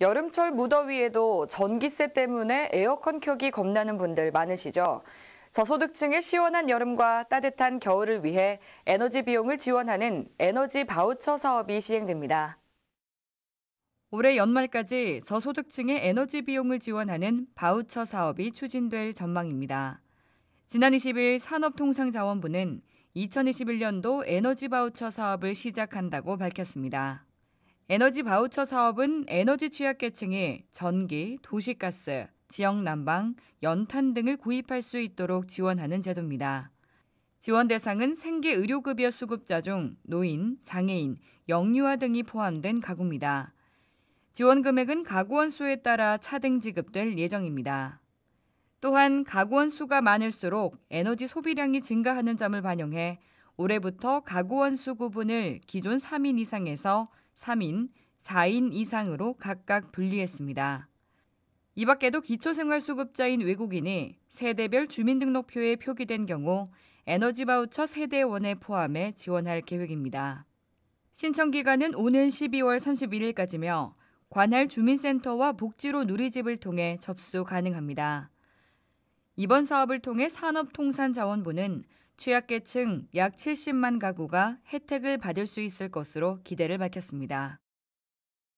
여름철 무더위에도 전기세 때문에 에어컨 켜기 겁나는 분들 많으시죠? 저소득층의 시원한 여름과 따뜻한 겨울을 위해 에너지 비용을 지원하는 에너지 바우처 사업이 시행됩니다. 올해 연말까지 저소득층의 에너지 비용을 지원하는 바우처 사업이 추진될 전망입니다. 지난 20일 산업통상자원부는 2021년도 에너지 바우처 사업을 시작한다고 밝혔습니다. 에너지 바우처 사업은 에너지 취약계층이 전기, 도시가스, 지역 난방, 연탄 등을 구입할 수 있도록 지원하는 제도입니다. 지원 대상은 생계 의료급여 수급자 중 노인, 장애인, 영유아 등이 포함된 가구입니다. 지원 금액은 가구원 수에 따라 차등 지급될 예정입니다. 또한 가구원 수가 많을수록 에너지 소비량이 증가하는 점을 반영해 올해부터 가구원 수 구분을 기존 3인 이상에서 3인, 4인 이상으로 각각 분리했습니다. 이 밖에도 기초생활수급자인 외국인이 세대별 주민등록표에 표기된 경우 에너지 바우처 세대원에 포함해 지원할 계획입니다. 신청 기간은 오는 12월 31일까지며 관할 주민센터와 복지로 누리집을 통해 접수 가능합니다. 이번 사업을 통해 산업통산자원부는 취약계층 약 70만 가구가 혜택을 받을 수 있을 것으로 기대를 밝혔습니다.